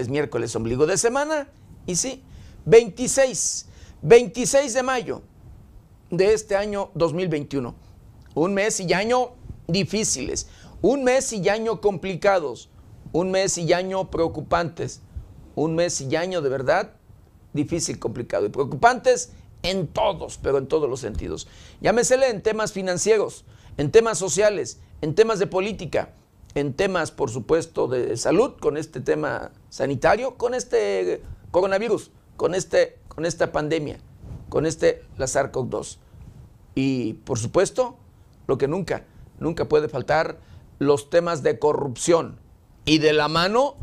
es miércoles, ombligo de semana, y sí, 26, 26 de mayo de este año 2021. Un mes y año difíciles, un mes y año complicados, un mes y año preocupantes, un mes y año de verdad difícil, complicado y preocupantes en todos, pero en todos los sentidos. Llámesele en temas financieros, en temas sociales, en temas de política, en temas, por supuesto, de salud, con este tema sanitario, con este coronavirus, con, este, con esta pandemia, con este la sars 2 Y, por supuesto, lo que nunca, nunca puede faltar, los temas de corrupción y de la mano,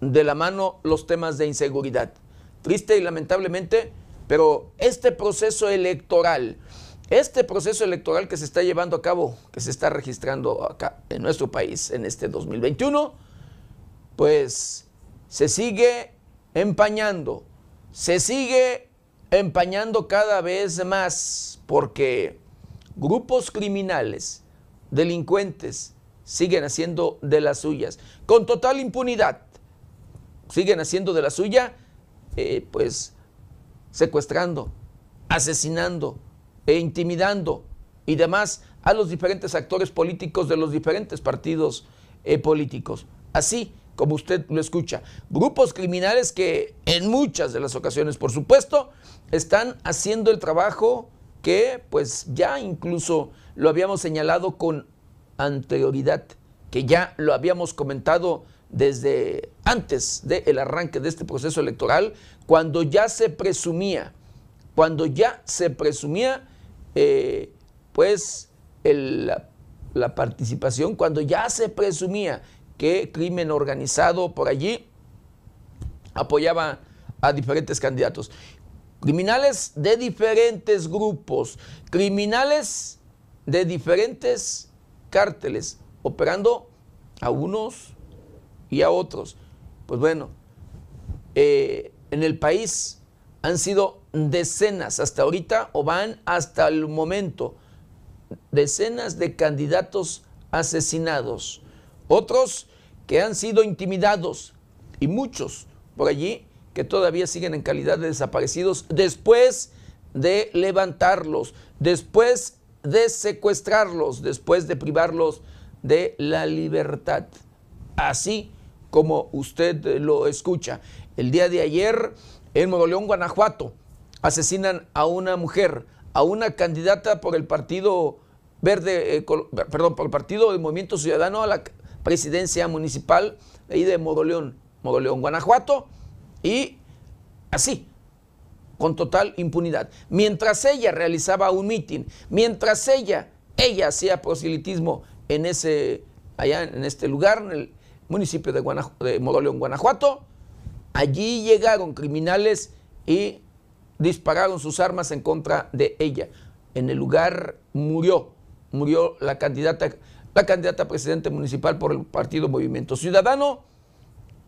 de la mano los temas de inseguridad. Triste y lamentablemente, pero este proceso electoral este proceso electoral que se está llevando a cabo, que se está registrando acá en nuestro país en este 2021, pues se sigue empañando, se sigue empañando cada vez más porque grupos criminales, delincuentes, siguen haciendo de las suyas, con total impunidad, siguen haciendo de la suya, eh, pues secuestrando, asesinando, e intimidando y demás a los diferentes actores políticos de los diferentes partidos eh, políticos. Así como usted lo escucha, grupos criminales que en muchas de las ocasiones, por supuesto, están haciendo el trabajo que pues ya incluso lo habíamos señalado con anterioridad, que ya lo habíamos comentado desde antes del arranque de este proceso electoral, cuando ya se presumía, cuando ya se presumía eh, pues la, participación cuando ya se presumía que crimen organizado por allí apoyaba a diferentes candidatos. Criminales de diferentes grupos, criminales de diferentes cárteles, operando a unos y a otros. Pues bueno, eh, en el país han sido decenas hasta ahorita o van hasta el momento decenas de candidatos asesinados, otros que han sido intimidados y muchos por allí que todavía siguen en calidad de desaparecidos después de levantarlos, después de secuestrarlos, después de privarlos de la libertad. Así como usted lo escucha. El día de ayer en Moroleón, Guanajuato, asesinan a una mujer, a una candidata por el Partido Verde, eh, perdón, por el Partido del Movimiento Ciudadano a la presidencia municipal ahí de Moroleón, Guanajuato, y así, con total impunidad. Mientras ella realizaba un mitin, mientras ella, ella hacía proselitismo en ese, allá en este lugar, en el municipio de, modoleón de Guanajuato, Allí llegaron criminales y dispararon sus armas en contra de ella. En el lugar murió, murió la candidata, la candidata a presidente municipal por el partido Movimiento Ciudadano.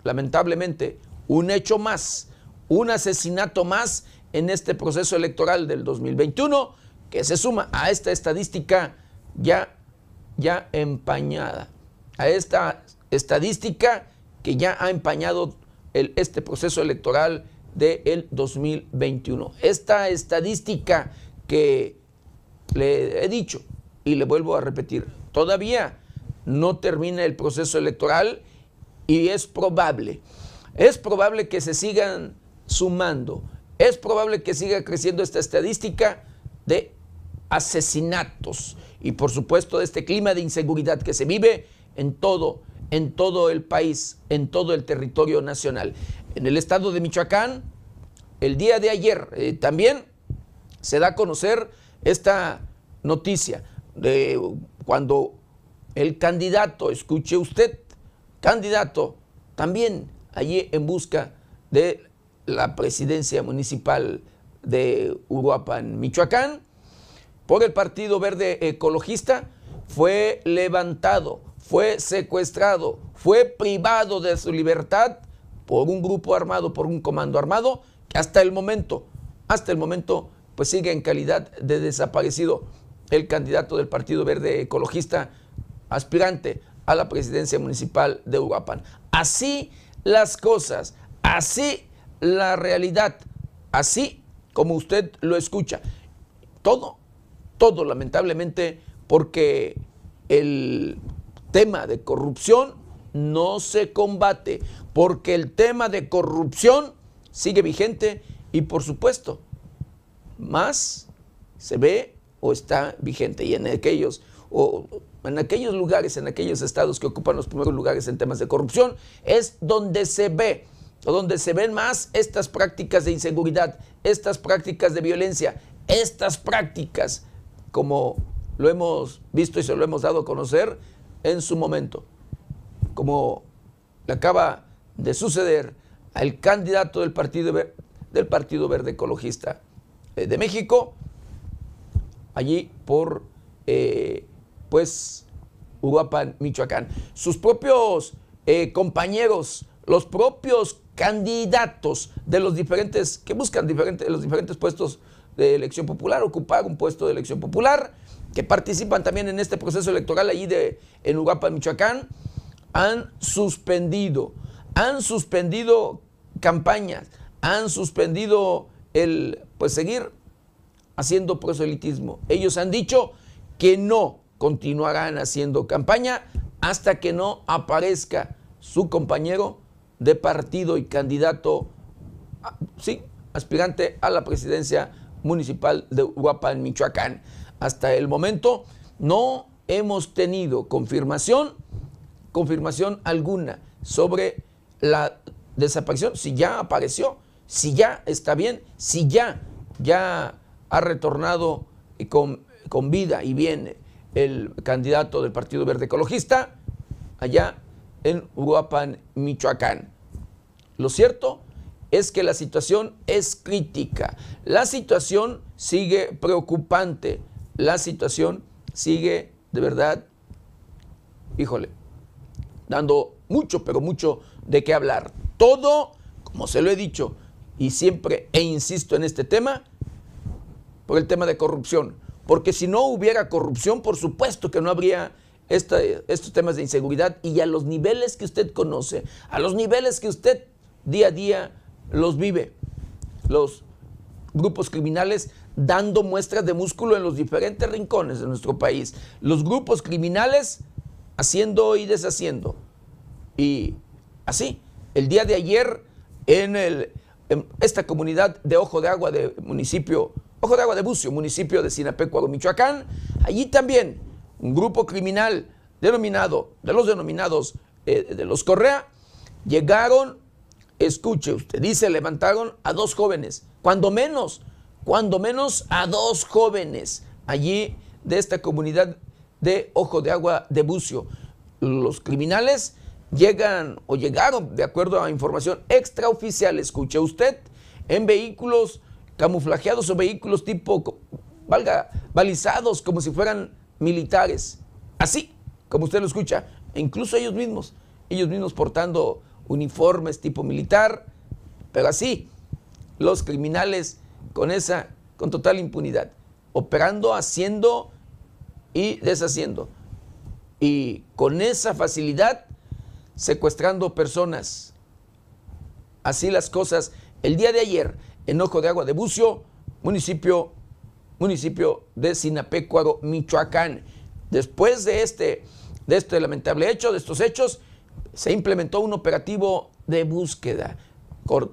Lamentablemente, un hecho más, un asesinato más en este proceso electoral del 2021 que se suma a esta estadística ya, ya empañada, a esta estadística que ya ha empañado este proceso electoral del 2021. Esta estadística que le he dicho y le vuelvo a repetir, todavía no termina el proceso electoral y es probable, es probable que se sigan sumando, es probable que siga creciendo esta estadística de asesinatos y por supuesto de este clima de inseguridad que se vive en todo el en todo el país, en todo el territorio nacional. En el estado de Michoacán, el día de ayer eh, también se da a conocer esta noticia de cuando el candidato, escuche usted, candidato, también allí en busca de la presidencia municipal de Uruapan, Michoacán, por el Partido Verde Ecologista, fue levantado fue secuestrado, fue privado de su libertad por un grupo armado, por un comando armado, que hasta el momento, hasta el momento, pues sigue en calidad de desaparecido el candidato del Partido Verde Ecologista, aspirante a la presidencia municipal de Uruapan. Así las cosas, así la realidad, así como usted lo escucha. Todo, todo lamentablemente porque el tema de corrupción no se combate, porque el tema de corrupción sigue vigente y por supuesto, más se ve o está vigente. Y en aquellos, o en aquellos lugares, en aquellos estados que ocupan los primeros lugares en temas de corrupción, es donde se ve o donde se ven más estas prácticas de inseguridad, estas prácticas de violencia, estas prácticas, como lo hemos visto y se lo hemos dado a conocer, en su momento, como le acaba de suceder al candidato del Partido, Verde, del partido Verde Ecologista eh, de México, allí por, eh, pues, Uruapan, Michoacán. Sus propios eh, compañeros, los propios candidatos de los diferentes, que buscan diferentes, los diferentes puestos de elección popular, ocupar un puesto de elección popular, que participan también en este proceso electoral allí de, en Uruapan, Michoacán, han suspendido, han suspendido campañas, han suspendido el, pues, seguir haciendo proselitismo. Ellos han dicho que no continuarán haciendo campaña hasta que no aparezca su compañero de partido y candidato, ah, sí, aspirante a la presidencia municipal de en Michoacán. Hasta el momento no hemos tenido confirmación, confirmación alguna sobre la desaparición, si ya apareció, si ya está bien, si ya, ya ha retornado con, con vida y bien el candidato del Partido Verde Ecologista allá en Uruapan, Michoacán. Lo cierto es que la situación es crítica, la situación sigue preocupante la situación sigue de verdad, híjole, dando mucho, pero mucho de qué hablar. Todo, como se lo he dicho, y siempre e insisto en este tema, por el tema de corrupción. Porque si no hubiera corrupción, por supuesto que no habría estos temas de inseguridad y a los niveles que usted conoce, a los niveles que usted día a día los vive. Los grupos criminales dando muestras de músculo en los diferentes rincones de nuestro país. Los grupos criminales haciendo y deshaciendo. Y así, el día de ayer en, el, esta comunidad de Ojo de Agua de municipio, Ojo de Agua de Bucio, municipio de Sinapecuaro, Michoacán, allí también un grupo criminal denominado, de los denominados eh, de los Correa, llegaron, escuche usted, dice, levantaron a dos jóvenes, cuando menos cuando menos a dos jóvenes allí de esta comunidad de Ojo de Agua de Bucio. Los criminales llegan o llegaron, de acuerdo a información extraoficial, escuche usted, en vehículos camuflajeados o vehículos tipo, valga, balizados como si fueran militares. Así, como usted lo escucha, e incluso ellos mismos, ellos mismos portando uniformes tipo militar, pero así, los criminales con esa, con total impunidad, operando, haciendo y deshaciendo. Y con esa facilidad, secuestrando personas. Así las cosas. El día de ayer, en Ojo de Agua de Bucio, municipio, municipio de Sinapecuaro, Michoacán. Después de este, de este lamentable hecho, de estos hechos, se implementó un operativo de búsqueda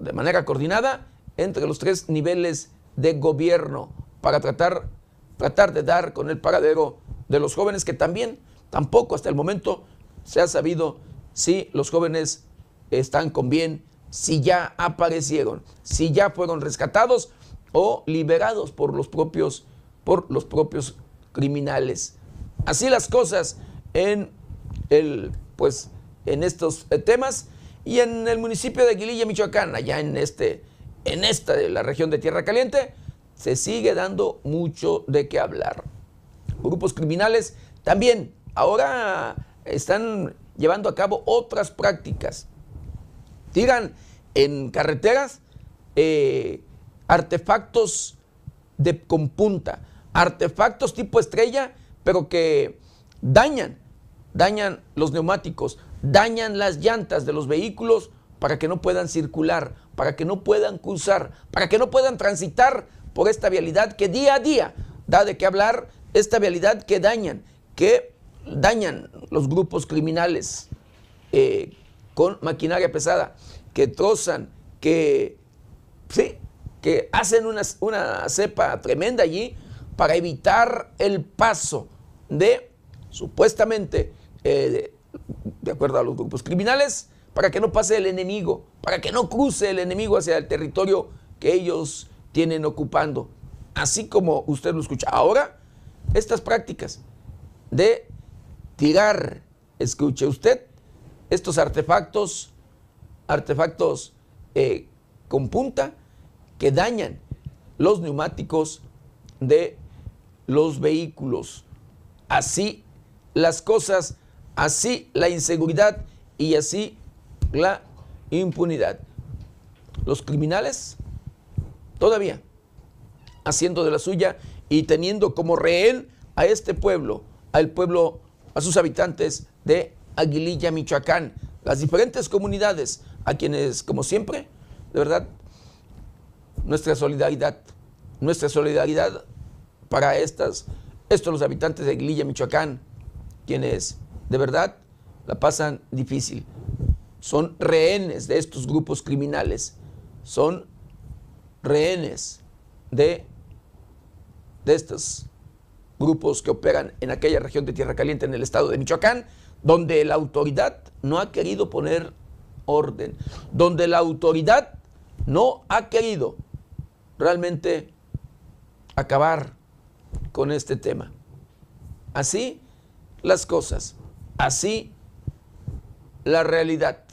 de manera coordinada entre los tres niveles de gobierno para tratar, tratar de dar con el paradero de los jóvenes que también tampoco hasta el momento se ha sabido si los jóvenes están con bien, si ya aparecieron, si ya fueron rescatados o liberados por los propios, por los propios criminales. Así las cosas en, el, pues, en estos temas y en el municipio de Aguililla, Michoacán, allá en este en esta de la región de Tierra Caliente, se sigue dando mucho de qué hablar. Grupos criminales también ahora están llevando a cabo otras prácticas. Tiran en carreteras eh, artefactos de, con punta, artefactos tipo estrella, pero que dañan, dañan los neumáticos, dañan las llantas de los vehículos para que no puedan circular, para que no puedan cruzar, para que no puedan transitar por esta vialidad que día a día da de qué hablar, esta vialidad que dañan, que dañan los grupos criminales eh, con maquinaria pesada, que trozan, que, que hacen una, una cepa tremenda allí para evitar el paso de, supuestamente, eh, de acuerdo a los grupos criminales, para que no pase el enemigo, para que no cruce el enemigo hacia el territorio que ellos tienen ocupando. Así como usted lo escucha. Ahora, estas prácticas de tirar, escuche usted, estos artefactos, artefactos eh, con punta que dañan los neumáticos de los vehículos. Así las cosas, así la inseguridad y así la impunidad. Los criminales todavía haciendo de la suya y teniendo como rehén a este pueblo, al pueblo, a sus habitantes de Aguililla, Michoacán, las diferentes comunidades, a quienes, como siempre, de verdad, nuestra solidaridad, nuestra solidaridad para estas, estos los habitantes de Aguililla, Michoacán, quienes de verdad la pasan difícil son rehenes de estos grupos criminales, son rehenes de, de estos grupos que operan en aquella región de Tierra Caliente, en el estado de Michoacán, donde la autoridad no ha querido poner orden, donde la autoridad no ha querido realmente acabar con este tema. Así las cosas, así la realidad.